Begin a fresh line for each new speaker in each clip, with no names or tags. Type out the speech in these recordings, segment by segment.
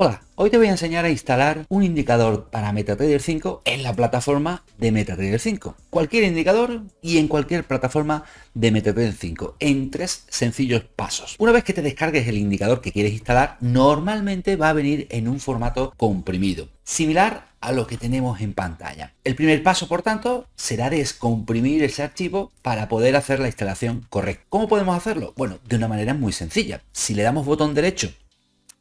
Hola, hoy te voy a enseñar a instalar un indicador para MetaTrader 5 en la plataforma de MetaTrader 5. Cualquier indicador y en cualquier plataforma de MetaTrader 5, en tres sencillos pasos. Una vez que te descargues el indicador que quieres instalar, normalmente va a venir en un formato comprimido, similar a lo que tenemos en pantalla. El primer paso, por tanto, será descomprimir ese archivo para poder hacer la instalación correcta. ¿Cómo podemos hacerlo? Bueno, de una manera muy sencilla. Si le damos botón derecho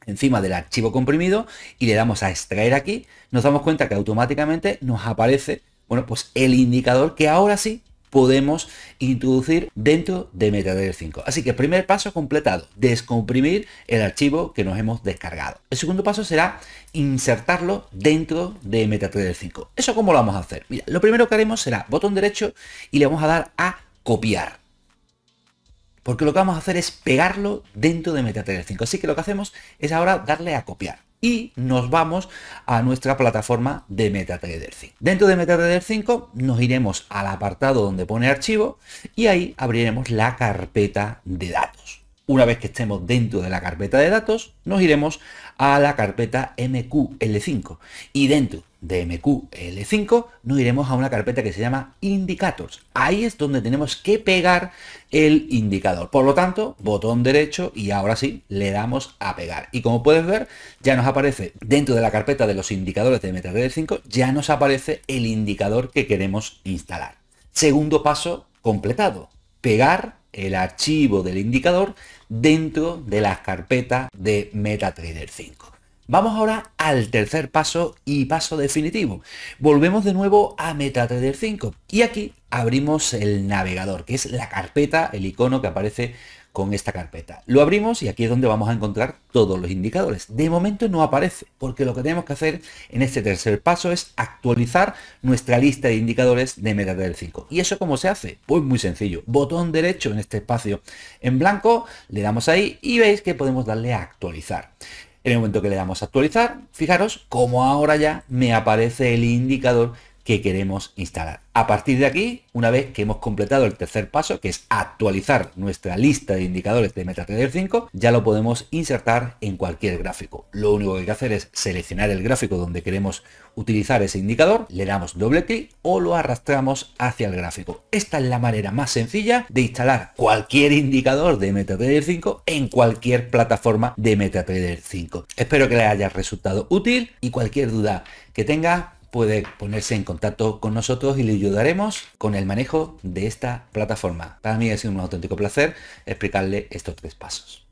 encima del archivo comprimido y le damos a extraer aquí, nos damos cuenta que automáticamente nos aparece, bueno, pues el indicador que ahora sí podemos introducir dentro de MetaTrader 5. Así que el primer paso completado, descomprimir el archivo que nos hemos descargado. El segundo paso será insertarlo dentro de MetaTrader 5. ¿Eso cómo lo vamos a hacer? Mira, lo primero que haremos será botón derecho y le vamos a dar a copiar porque lo que vamos a hacer es pegarlo dentro de MetaTrader 5. Así que lo que hacemos es ahora darle a copiar y nos vamos a nuestra plataforma de MetaTrader 5. Dentro de MetaTrader 5 nos iremos al apartado donde pone archivo y ahí abriremos la carpeta de datos. Una vez que estemos dentro de la carpeta de datos, nos iremos a la carpeta MQL5 y dentro de MQL5 nos iremos a una carpeta que se llama Indicators. Ahí es donde tenemos que pegar el indicador. Por lo tanto, botón derecho y ahora sí le damos a pegar. Y como puedes ver, ya nos aparece dentro de la carpeta de los indicadores de mtrl 5, ya nos aparece el indicador que queremos instalar. Segundo paso completado, pegar el archivo del indicador dentro de las carpetas de MetaTrader 5. Vamos ahora al tercer paso y paso definitivo. Volvemos de nuevo a MetaTrader 5 y aquí abrimos el navegador, que es la carpeta, el icono que aparece con esta carpeta. Lo abrimos y aquí es donde vamos a encontrar todos los indicadores. De momento no aparece, porque lo que tenemos que hacer en este tercer paso es actualizar nuestra lista de indicadores de del 5. ¿Y eso cómo se hace? Pues muy sencillo. Botón derecho en este espacio en blanco, le damos ahí y veis que podemos darle a actualizar. En el momento que le damos a actualizar, fijaros como ahora ya me aparece el indicador que queremos instalar. A partir de aquí, una vez que hemos completado el tercer paso, que es actualizar nuestra lista de indicadores de MetaTrader 5, ya lo podemos insertar en cualquier gráfico. Lo único que hay que hacer es seleccionar el gráfico donde queremos utilizar ese indicador, le damos doble clic o lo arrastramos hacia el gráfico. Esta es la manera más sencilla de instalar cualquier indicador de MetaTrader 5 en cualquier plataforma de MetaTrader 5. Espero que les haya resultado útil y cualquier duda que tenga puede ponerse en contacto con nosotros y le ayudaremos con el manejo de esta plataforma. Para mí ha sido un auténtico placer explicarle estos tres pasos.